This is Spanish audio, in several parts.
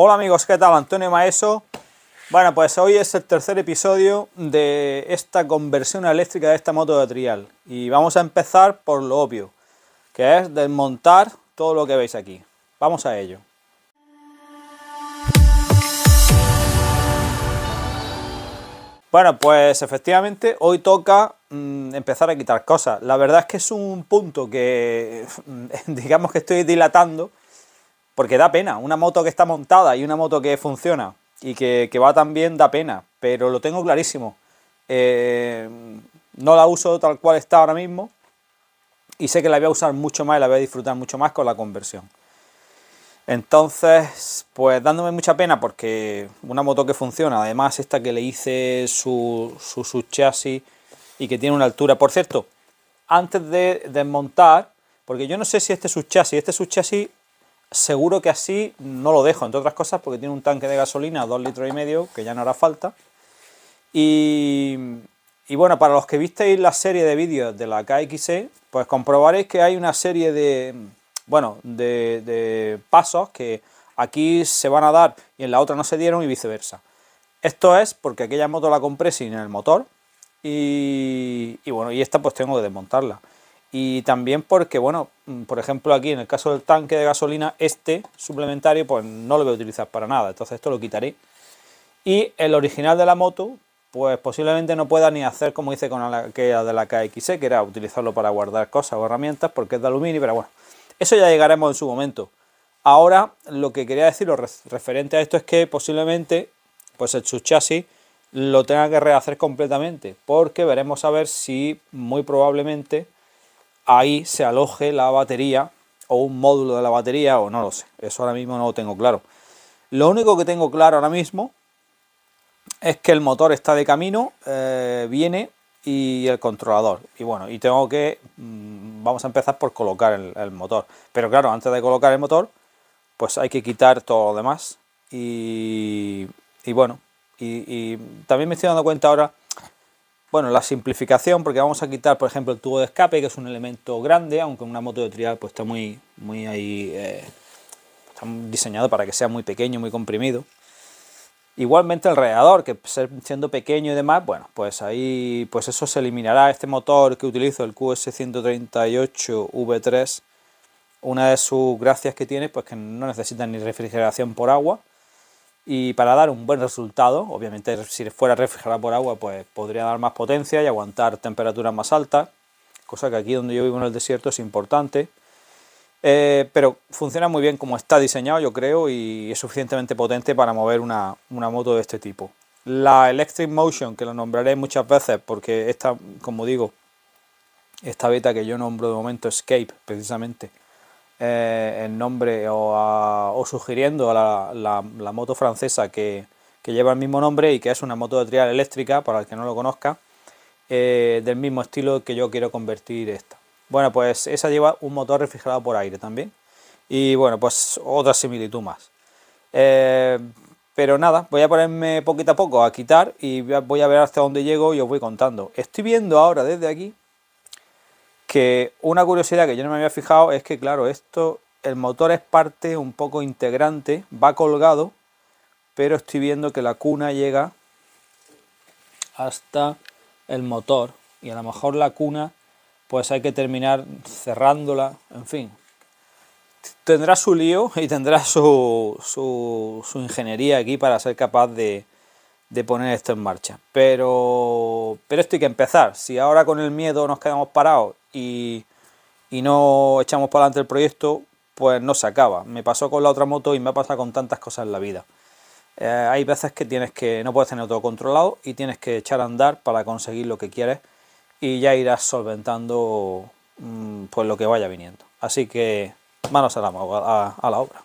Hola amigos, ¿qué tal? Antonio Maeso. Bueno, pues hoy es el tercer episodio de esta conversión eléctrica de esta moto de trial. Y vamos a empezar por lo obvio, que es desmontar todo lo que veis aquí. Vamos a ello. Bueno, pues efectivamente hoy toca mm, empezar a quitar cosas. La verdad es que es un punto que digamos que estoy dilatando porque da pena, una moto que está montada y una moto que funciona y que, va tan bien da pena, pero lo tengo clarísimo. Eh, no la uso tal cual está ahora mismo y sé que la voy a usar mucho más y la voy a disfrutar mucho más con la conversión. Entonces, pues dándome mucha pena porque una moto que funciona, además esta que le hice su, su, su chasis y que tiene una altura. Por cierto, antes de desmontar, porque yo no sé si este subchasis, este subchasis seguro que así no lo dejo, entre otras cosas, porque tiene un tanque de gasolina, dos litros y medio, que ya no hará falta. Y, bueno, para los que visteis la serie de vídeos de la KXE, pues comprobaréis que hay una serie de, bueno, de, pasos que aquí se van a dar y en la otra no se dieron y viceversa. Esto es porque aquella moto la compré sin el motor y, y bueno, y esta pues tengo que desmontarla y también porque, bueno, mm, por ejemplo aquí en el caso del tanque de gasolina, este suplementario pues no lo voy a utilizar para nada, entonces esto lo quitaré. Y el original de la moto, pues posiblemente no pueda ni hacer como hice con aquella de la KXE, que era utilizarlo para guardar cosas o herramientas porque es de aluminio, pero bueno, eso ya llegaremos en su momento. Ahora lo que quería decir referente a esto es que posiblemente pues el chasis lo tenga que rehacer completamente porque veremos a ver si muy probablemente ahí se aloje la batería o un módulo de la batería o no lo sé. Eso ahora mismo no lo tengo claro. Lo único que tengo claro ahora mismo es que el motor está de camino, eh, viene y el controlador. Y bueno, y tengo que, mm, vamos a empezar por colocar el, motor. Pero claro, antes de colocar el motor, pues hay que quitar todo lo demás. Y, bueno, y también me estoy dando cuenta ahora bueno, la simplificación, porque vamos a quitar, por ejemplo, el tubo de escape, que es un elemento grande, aunque una moto de trial pues, está muy, muy ahí, eh, está diseñado para que sea muy pequeño, muy comprimido. Igualmente el radiador, que siendo pequeño y demás, bueno, pues ahí, pues eso se eliminará. Este motor que utilizo, el QS138V3, una de sus gracias que tiene, pues que no necesita ni refrigeración por agua, y para dar un buen resultado, obviamente si fuera refrigerada por agua, pues podría dar más potencia y aguantar temperaturas más altas, cosa que aquí donde yo vivo en el desierto es importante. Eh, pero funciona muy bien como está diseñado, yo creo, y es suficientemente potente para mover una, una moto de este tipo. La Electric Motion, que lo nombraré muchas veces, porque esta, como digo, esta beta que yo nombro de momento Escape, precisamente, eh, en nombre o, sugiriendo a la, moto francesa que, lleva el mismo nombre y que es una moto de trial eléctrica, para el que no lo conozca, eh, del mismo estilo que yo quiero convertir esta. Bueno, pues esa lleva un motor refrigerado por aire también. Y bueno, pues otra similitud más. Eh, pero nada, voy a ponerme poquito a poco a quitar y voy a ver hasta dónde llego y os voy contando. Estoy viendo ahora desde aquí que una curiosidad que yo no me había fijado es que, claro, esto, el motor es parte un poco integrante, va colgado, pero estoy viendo que la cuna llega hasta el motor y a lo mejor la cuna pues hay que terminar cerrándola, en fin. Tendrá su lío y tendrá su, su, su ingeniería aquí para ser capaz de, de poner esto en marcha. Pero, pero esto hay que empezar. Si ahora con el miedo nos quedamos parados y, y no echamos para adelante el proyecto, pues no se acaba. Me pasó con la otra moto y me ha pasado con tantas cosas en la vida. Eh, hay veces que tienes que no puedes tener todo controlado y tienes que echar a andar para conseguir lo que quieres y ya irás solventando mm, pues lo que vaya viniendo. Así que manos a la obra.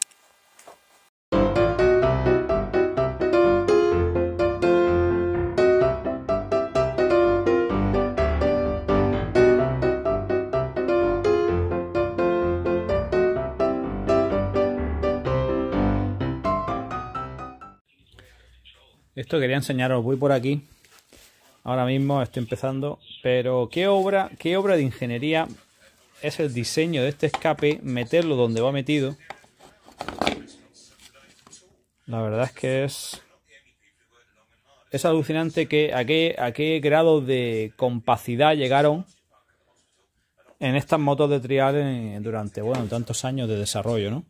Esto quería enseñaros, voy por aquí. Ahora mismo estoy empezando, pero ¿qué obra, qué obra de ingeniería es el diseño de este escape, meterlo donde va metido? La verdad es que es es alucinante que a qué, a qué grado de compacidad llegaron en estas motos de trial durante bueno tantos años de desarrollo, ¿no?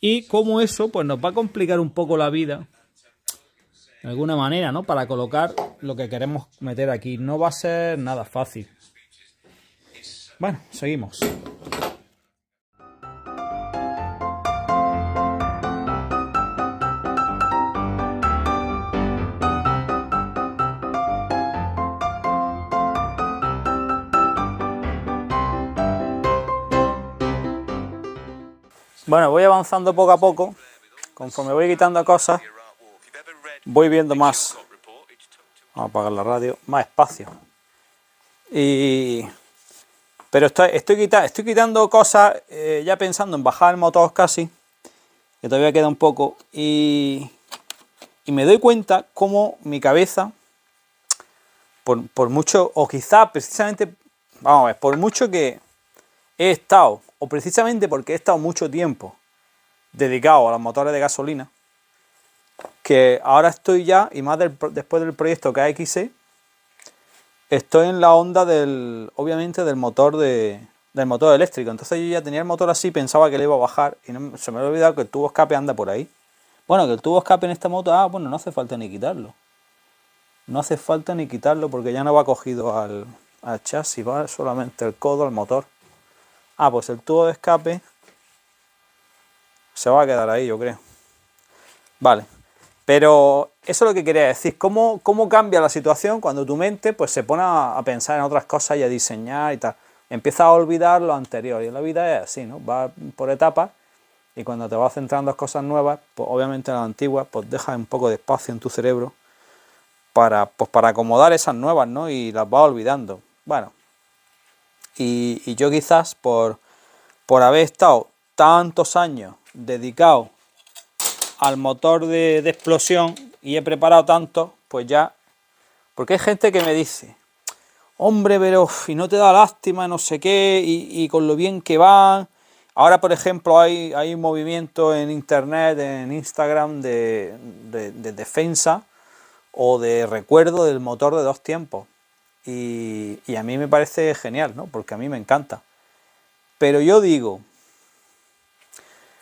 Y cómo eso pues nos va a complicar un poco la vida de alguna manera, ¿no? Para colocar lo que queremos meter aquí. No va a ser nada fácil. Bueno, seguimos. Bueno, voy avanzando poco a poco, conforme voy quitando cosas, voy viendo más. Vamos a apagar la radio, más espacio. Y. Pero estoy, estoy, quitando, estoy quitando cosas, eh, ya pensando en bajar el motor casi, que todavía queda un poco. Y, y me doy cuenta cómo mi cabeza, por, por mucho, o quizá precisamente, vamos a ver, por mucho que he estado, o precisamente porque he estado mucho tiempo dedicado a los motores de gasolina, que ahora estoy ya, y más después del proyecto KXC, estoy en la onda del, obviamente, del motor del motor eléctrico. Entonces yo ya tenía el motor así, pensaba que le iba a bajar y se me había olvidado que el tubo escape anda por ahí. Bueno, que el tubo escape en esta moto, ah, bueno, no hace falta ni quitarlo. No hace falta ni quitarlo porque ya no va cogido al chasis, va solamente el codo al motor. Ah, pues el tubo de escape se va a quedar ahí, yo creo. Vale, pero eso es lo que quería decir, ¿Cómo, cómo, cambia la situación cuando tu mente pues, se pone a, pensar en otras cosas y a diseñar y tal. Empieza a olvidar lo anterior y la vida es así, ¿no? Va por etapas y cuando te vas centrando en cosas nuevas, pues obviamente las antiguas, pues dejas un poco de espacio en tu cerebro para, pues, para acomodar esas nuevas, ¿no? Y las vas olvidando. Bueno, y, yo quizás por, por haber estado tantos años dedicado al motor de, explosión y he preparado tanto, pues ya... Porque hay gente que me dice, hombre, pero y no te da lástima, no sé qué, y, con lo bien que va Ahora, por ejemplo, hay, hay un movimiento en Internet, en Instagram, de, defensa o de recuerdo del motor de dos tiempos. Y, y, a mí me parece genial, ¿no? Porque a mí me encanta. Pero yo digo,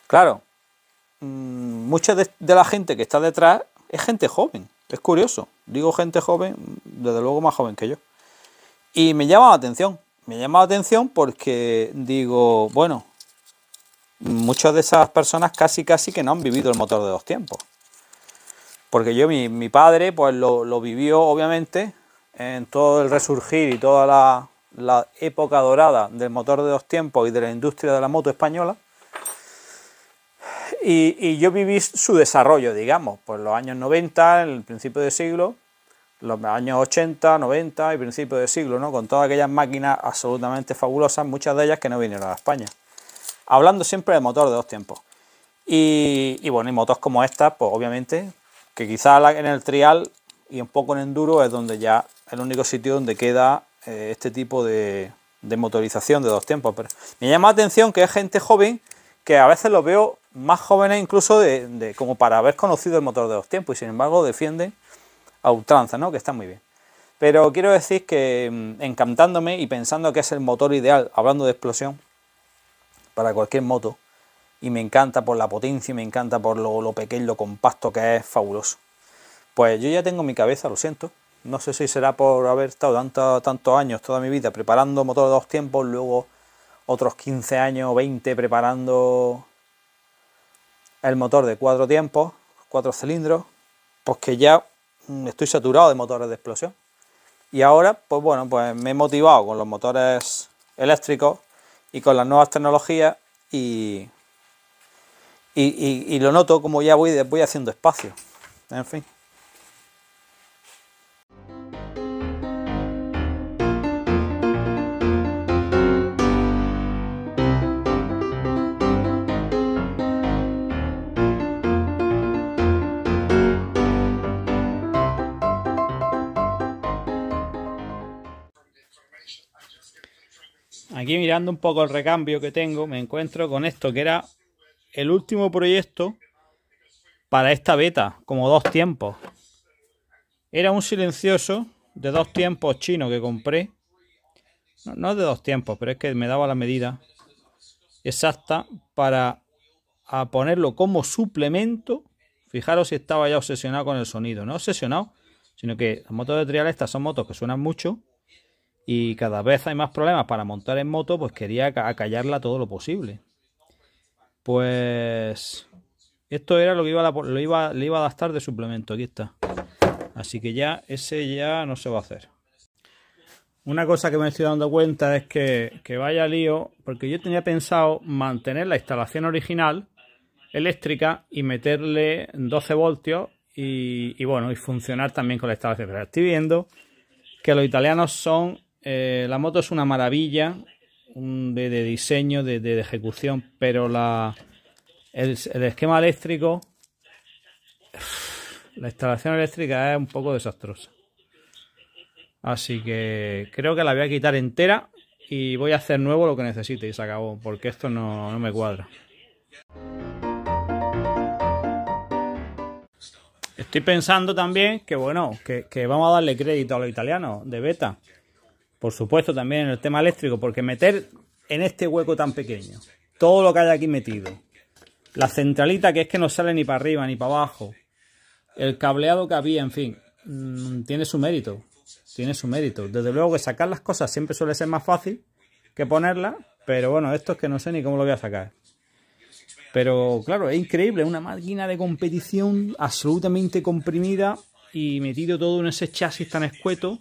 claro, Mm, mucha de, la gente que está detrás es gente joven. Es curioso. Digo gente joven, desde luego más joven que yo. Y me llama la atención. Me llama la atención porque digo, bueno, muchas de esas personas casi casi que no han vivido el motor de dos tiempos. Porque yo, mi, padre, pues lo, vivió obviamente en todo el resurgir y toda la, la época dorada del motor de dos tiempos y de la industria de la moto española y, yo viví su desarrollo, digamos, pues los años 90, en el principio del siglo, los años 80, 90 y principio del siglo, ¿no? Con todas aquellas máquinas absolutamente fabulosas, muchas de ellas que no vinieron a España. Hablando siempre de motor de dos tiempos. Y, bueno, y motos como esta, pues obviamente, que quizás en el trial y un poco en enduro es donde ya el único sitio donde queda eh, este tipo de, motorización de dos tiempos. Pero me llama la atención que hay gente joven que a veces lo veo más jóvenes incluso de, como para haber conocido el motor de los tiempos y sin embargo defienden a ultranza, ¿no? que está muy bien. Pero quiero decir que mm, encantándome y pensando que es el motor ideal, hablando de explosión, para cualquier moto, y me encanta por la potencia, y me encanta por lo, pequeño, lo compacto que es, fabuloso. Pues yo ya tengo mi cabeza, lo siento. No sé si será por haber estado tanto, tantos años, toda mi vida, preparando motor de dos tiempos, luego otros 15 años, 20 preparando el motor de cuatro tiempos, cuatro cilindros, pues que ya mm, estoy saturado de motores de explosión. Y ahora, pues bueno, pues me he motivado con los motores eléctricos y con las nuevas tecnologías y, y, lo noto como ya voy, voy haciendo espacio. En fin. aquí mirando un poco el recambio que tengo, me encuentro con esto que era el último proyecto para esta beta, como dos tiempos. Era un silencioso de dos tiempos chino que compré. No, de dos tiempos, pero es que me daba la medida exacta para ponerlo como suplemento. Fijaros si estaba ya obsesionado con el sonido. No obsesionado, sino que las motos de trial estas son motos que suenan mucho y cada vez hay más problemas para montar en moto, pues quería acallarla todo lo posible. Pues esto era lo que iba a, lo iba, le iba a adaptar de suplemento, aquí está. Así que ya ese ya no se va a hacer. Una cosa que me estoy dando cuenta es que, vaya lío, porque yo tenía pensado mantener la instalación original eléctrica y meterle 12 voltios y, bueno, y funcionar también con la instalación. Pero estoy viendo que los italianos son eh, la moto es una maravilla de, diseño, de, ejecución, pero el, esquema eléctrico, la instalación eléctrica es un poco desastrosa. Así que creo que la voy a quitar entera y voy a hacer nuevo lo que necesite y se acabó, porque esto no, me cuadra. Estoy pensando también que, bueno, que, que vamos a darle crédito a los italianos de beta. Por supuesto, también en el tema eléctrico, porque meter en este hueco tan pequeño todo lo que hay aquí metido, la centralita que es que no sale ni para arriba ni para abajo, el cableado que había, en fin, mm, tiene su mérito. Tiene su mérito. Desde luego que sacar las cosas siempre suele ser más fácil que ponerlas, pero bueno, esto es que no sé ni cómo lo voy a sacar. Pero claro, es increíble, una máquina de competición absolutamente comprimida y metido todo en ese chasis tan escueto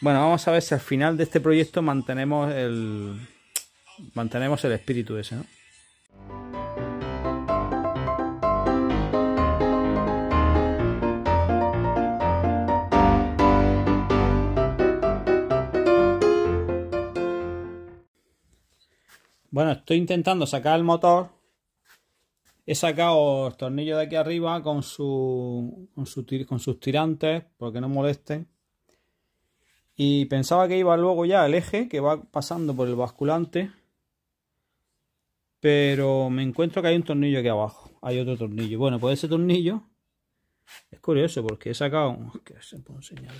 bueno, vamos a ver si al final de este proyecto mantenemos el, mantenemos el espíritu ese, Bueno, estoy intentando sacar el motor. He sacado el tornillo de aquí arriba con, su, con, con sus tirantes, porque no molesten y pensaba que iba luego ya el eje que va pasando por el basculante pero me encuentro que hay un tornillo aquí abajo hay otro tornillo bueno pues ese tornillo es curioso porque he sacado que enseñar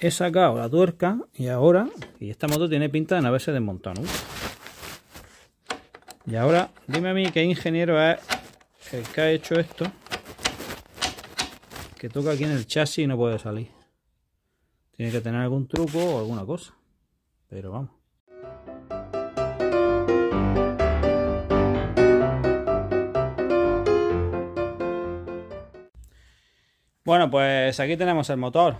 he sacado la tuerca y ahora y esta moto tiene pinta de no haberse desmontado y ahora dime a mí qué ingeniero es el que ha hecho esto que toca aquí en el chasis y no puede salir tiene que tener algún truco o alguna cosa. Pero vamos. Bueno, pues aquí tenemos el motor.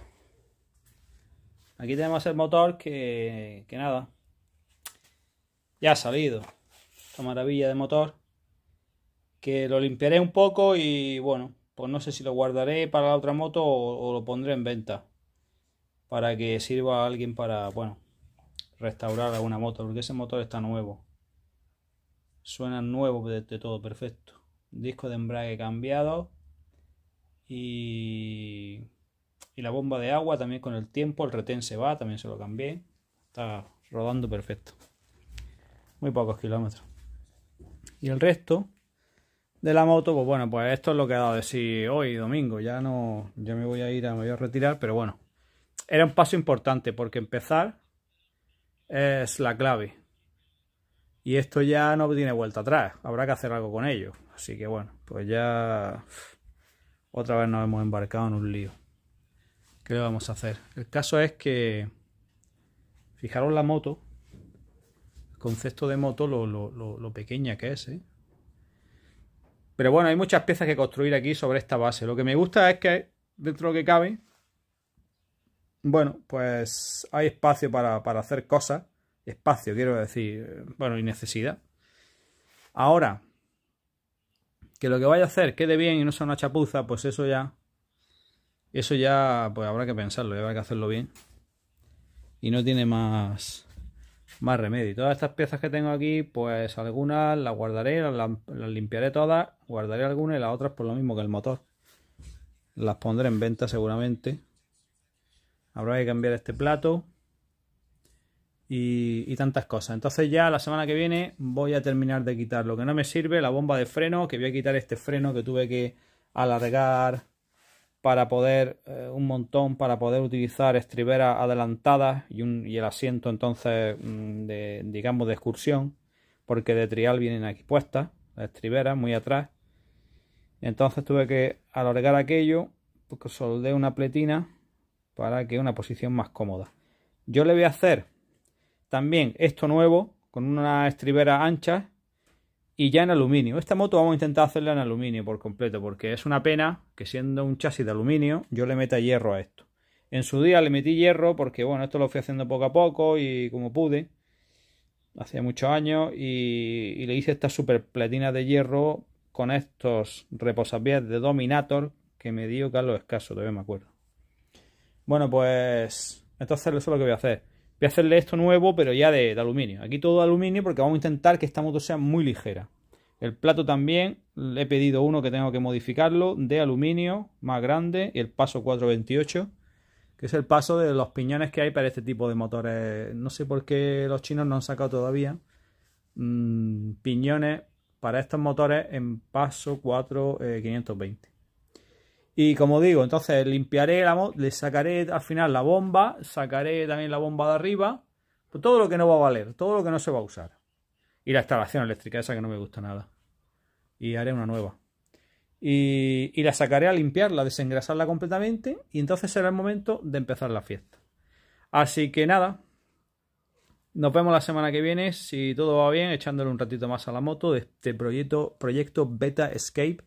Aquí tenemos el motor que, que nada. Ya ha salido. Esta maravilla de motor. Que lo limpiaré un poco y bueno, pues no sé si lo guardaré para la otra moto o lo pondré en venta para que sirva a alguien para, bueno, restaurar alguna moto, porque ese motor está nuevo. Suena nuevo de, todo, perfecto. Disco de embrague cambiado y, y la bomba de agua también con el tiempo, el retén se va, también se lo cambié. Está rodando perfecto. Muy pocos kilómetros. Y el resto de la moto, pues bueno, pues esto es lo que ha dado de sí hoy, domingo. Ya no, ya me voy a ir, me voy a retirar, pero bueno, era un paso importante porque empezar es la clave. Y esto ya no tiene vuelta atrás. Habrá que hacer algo con ello. Así que bueno, pues ya otra vez nos hemos embarcado en un lío. ¿Qué le vamos a hacer? El caso es que, fijaros la moto, el concepto de moto, lo, pequeña que es. ¿eh? Pero bueno, hay muchas piezas que construir aquí sobre esta base. Lo que me gusta es que, dentro de lo que cabe, bueno, pues hay espacio para, hacer cosas. Espacio, quiero decir, bueno, y necesidad. Ahora, que lo que vaya a hacer quede bien y no sea una chapuza, pues eso ya. Eso ya, pues habrá que pensarlo, habrá que hacerlo bien. Y no tiene más, más remedio. todas estas piezas que tengo aquí, pues algunas las guardaré, las limpiaré todas, guardaré algunas y las otras por lo mismo que el motor. Las pondré en venta seguramente habrá que cambiar este plato y, tantas cosas. Entonces ya la semana que viene voy a terminar de quitar lo que no me sirve, la bomba de freno, que voy a quitar este freno que tuve que alargar para poder eh, un montón, para poder utilizar estriberas adelantadas y, un, el asiento entonces mm, de, digamos de excursión, porque de trial vienen aquí puestas, la estriberas muy atrás. Entonces tuve que alargar aquello, porque soldé una pletina para que una posición más cómoda. Yo le voy a hacer también esto nuevo con una estribera ancha y ya en aluminio. Esta moto vamos a intentar hacerla en aluminio por completo porque es una pena que siendo un chasis de aluminio yo le meta hierro a esto. En su día le metí hierro porque bueno, esto lo fui haciendo poco a poco y como pude. Hacía muchos años y, le hice esta super platina de hierro con estos reposapiés de Dominator que me dio Carlos Escaso, todavía me acuerdo. Bueno, pues entonces eso es lo que voy a hacer. Voy a hacerle esto nuevo, pero ya de, aluminio. Aquí todo de aluminio porque vamos a intentar que esta moto sea muy ligera. El plato también, le he pedido uno que tengo que modificarlo, de aluminio, más grande, y el paso 428, que es el paso de los piñones que hay para este tipo de motores. No sé por qué los chinos no han sacado todavía mm, piñones para estos motores en paso 4520. Y como digo, entonces limpiaré la le sacaré al final la bomba, sacaré también la bomba de arriba, pues todo lo que no va a valer, todo lo que no se va a usar. Y la instalación eléctrica, esa que no me gusta nada. Y haré una nueva. Y, y la sacaré a limpiarla, desengrasarla completamente, y entonces será el momento de empezar la fiesta. Así que nada, nos vemos la semana que viene, si todo va bien, echándole un ratito más a la moto de este proyecto, proyecto Beta Escape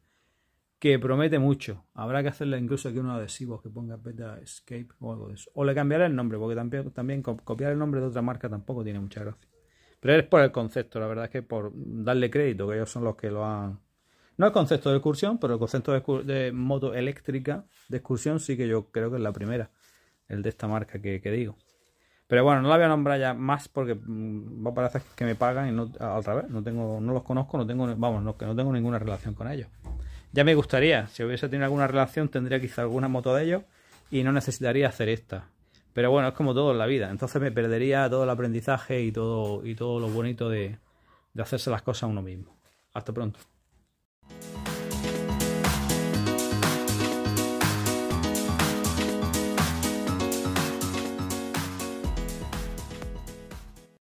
que promete mucho. Habrá que hacerle incluso aquí unos adhesivos que ponga Beta Escape o algo de eso. O le cambiaré el nombre, porque también, también copiar el nombre de otra marca tampoco tiene mucha gracia. Pero es por el concepto, la verdad es que por darle crédito, que ellos son los que lo han... No el concepto de excursión, pero el concepto de, moto eléctrica de excursión sí que yo creo que es la primera, el de esta marca que, digo. Pero bueno, no la voy a nombrar ya más porque mm, va a que me pagan y no, al no tengo, no los conozco, no tengo, vamos, que no tengo ninguna relación con ellos. Ya me gustaría, si hubiese tenido alguna relación, tendría quizá alguna moto de ellos y no necesitaría hacer esta. Pero bueno, es como todo en la vida. Entonces me perdería todo el aprendizaje y todo, y todo lo bonito de, de hacerse las cosas a uno mismo. Hasta pronto.